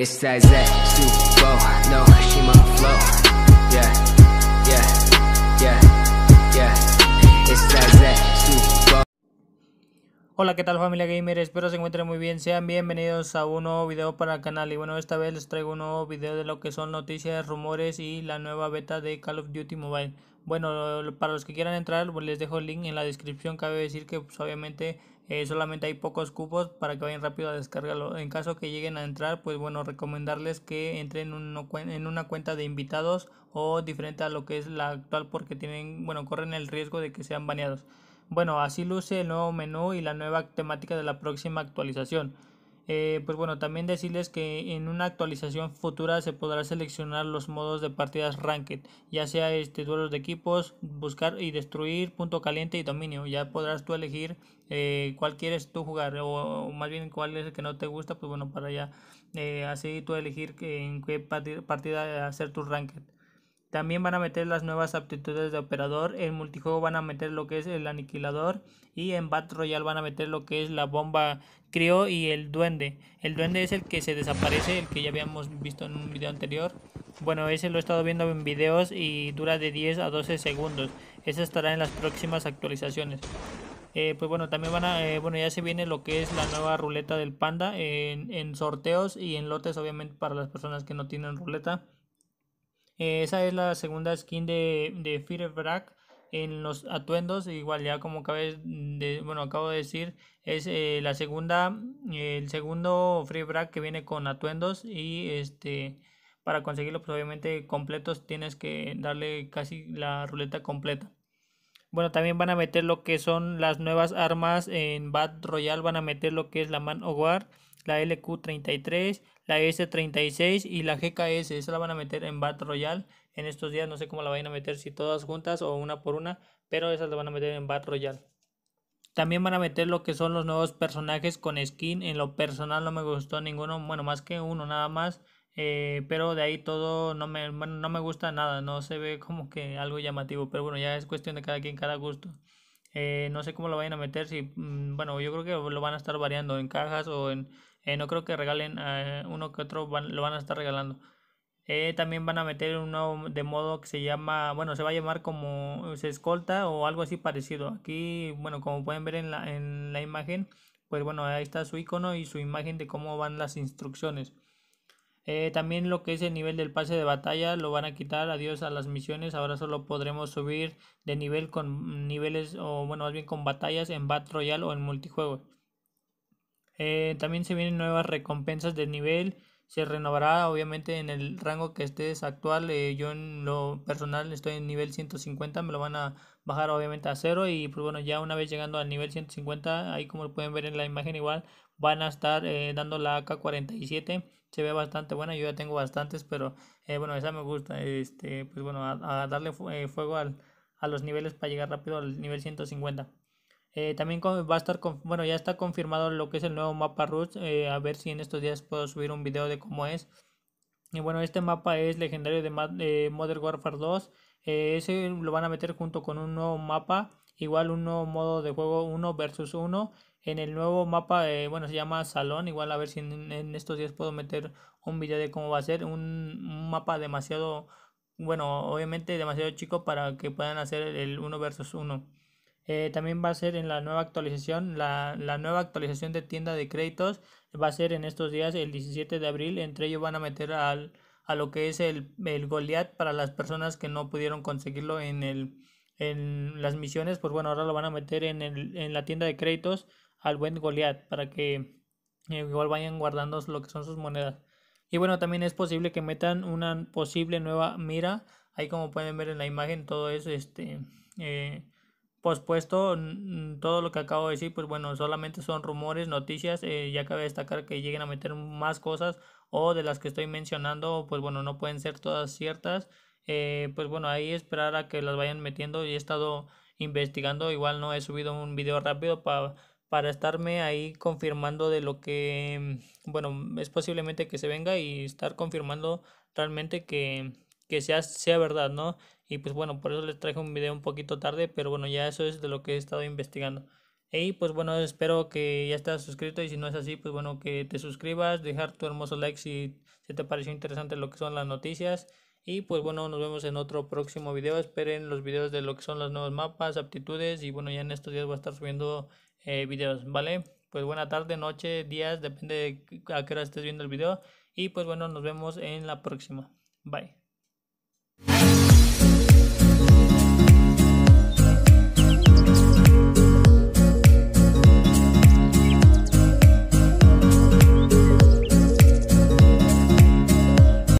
It's that Super Bowl, no, she my flow Hola, ¿qué tal familia gamer? Espero se encuentren muy bien. Sean bienvenidos a un nuevo video para el canal. Y bueno, esta vez les traigo un nuevo video de lo que son noticias, rumores y la nueva beta de Call of Duty Mobile. Bueno, para los que quieran entrar, pues, les dejo el link en la descripción. Cabe decir que pues, obviamente eh, solamente hay pocos cupos para que vayan rápido a descargarlo. En caso que lleguen a entrar, pues bueno, recomendarles que entren en una cuenta de invitados o diferente a lo que es la actual porque tienen, bueno, corren el riesgo de que sean baneados. Bueno, así luce el nuevo menú y la nueva temática de la próxima actualización. Eh, pues bueno, también decirles que en una actualización futura se podrá seleccionar los modos de partidas ranked, ya sea este, duelos de equipos, buscar y destruir, punto caliente y dominio. Ya podrás tú elegir eh, cuál quieres tú jugar o, más bien cuál es el que no te gusta, pues bueno, para ya eh, así tú elegir en qué partida hacer tu ranked. También van a meter las nuevas aptitudes de operador. En multijuego van a meter lo que es el aniquilador. Y en Battle Royale van a meter lo que es la bomba crio y el duende. El duende es el que se desaparece, el que ya habíamos visto en un video anterior. Bueno, ese lo he estado viendo en videos y dura de 10 a 12 segundos. Ese estará en las próximas actualizaciones. Eh, pues bueno, también van a, eh, bueno, ya se viene lo que es la nueva ruleta del panda en, en sorteos y en lotes, obviamente, para las personas que no tienen ruleta. Eh, esa es la segunda skin de, de Brack en los atuendos, igual ya como bueno, acabo de decir, es eh, la segunda, el segundo free Brack que viene con atuendos y este, para conseguirlo pues obviamente completos tienes que darle casi la ruleta completa. Bueno, también van a meter lo que son las nuevas armas en Bad Royal, van a meter lo que es la Man War la LQ33, la S36 y la GKS. Esa la van a meter en Battle Royale en estos días. No sé cómo la van a meter, si todas juntas o una por una, pero esas la van a meter en Battle Royale. También van a meter lo que son los nuevos personajes con skin. En lo personal no me gustó ninguno, bueno, más que uno nada más. Eh, pero de ahí todo no me, no me gusta nada, no se ve como que algo llamativo. Pero bueno, ya es cuestión de cada quien, cada gusto. Eh, no sé cómo lo vayan a meter, si, mm, bueno, yo creo que lo van a estar variando en cajas o en, eh, no creo que regalen eh, uno que otro, van, lo van a estar regalando. también van a meter uno de modo que se llama, bueno, se va a llamar como se escolta o algo así parecido. Aquí, bueno, como pueden ver en la, en la imagen, pues bueno, ahí está su icono y su imagen de cómo van las instrucciones. Eh, también lo que es el nivel del pase de batalla lo van a quitar, adiós a las misiones, ahora solo podremos subir de nivel con niveles o bueno más bien con batallas en Bat Royale o en multijuego. Eh, también se vienen nuevas recompensas de nivel, se renovará obviamente en el rango que estés actual, eh, yo en lo personal estoy en nivel 150, me lo van a bajar obviamente a cero y pues bueno ya una vez llegando al nivel 150, ahí como pueden ver en la imagen igual van a estar eh, dando la AK-47. Se ve bastante buena, yo ya tengo bastantes, pero eh, bueno, esa me gusta. Este, pues bueno, a, darle eh, fuego a los niveles para llegar rápido al nivel 150. también va a estar, con, bueno, ya está confirmado lo que es el nuevo mapa Rush. a ver si en estos días puedo subir un video de cómo es. Y bueno, este mapa es legendario de, Modern Warfare 2. ese lo van a meter junto con un nuevo mapa igual un nuevo modo de juego 1 versus 1 en el nuevo mapa, bueno, se llama Salón, igual a ver si en, estos días puedo meter un video de cómo va a ser, un, mapa demasiado, bueno, obviamente demasiado chico para que puedan hacer el 1 versus 1. Eh, también va a ser en la nueva actualización, la, nueva actualización de tienda de créditos va a ser en estos días, el 17 de abril, entre ellos van a meter a lo que es el, el Goliath para las personas que no pudieron conseguirlo en, el, en las misiones, pues bueno, ahora lo van a meter en, en la tienda de créditos al buen Goliath. para que eh, igual vayan guardando lo que son sus monedas. Y bueno, también es posible que metan una posible nueva mira. Ahí como pueden ver en la imagen, todo es este eh, pospuesto. Todo lo que acabo de decir, pues bueno, solamente son rumores, noticias. Eh, ya cabe destacar que lleguen a meter más cosas o de las que estoy mencionando, pues bueno, no pueden ser todas ciertas. pues bueno, ahí esperar a que las vayan metiendo. Y he estado investigando, igual no he subido un video rápido para para estarme ahí confirmando de lo que, mm, bueno, es posiblemente que se venga y estar confirmando realmente que, que sea, sea verdad, ¿no? Y pues bueno, por eso les traje un video un poquito tarde, pero bueno, ya eso es de lo que he estado investigando. Y pues bueno, espero que ya estás suscrito y si no es así, pues bueno, que te suscribas, dejar tu hermoso like si, si te pareció interesante lo que son las noticias. Y pues bueno, nos vemos en otro próximo video. Esperen los videos de lo que son los nuevos mapas, aptitudes. Y bueno, ya en estos días voy a estar subiendo eh, videos, ¿vale? Pues buena tarde, noche, días, depende a qué hora estés viendo el video. Y pues bueno, nos vemos en la próxima. Bye.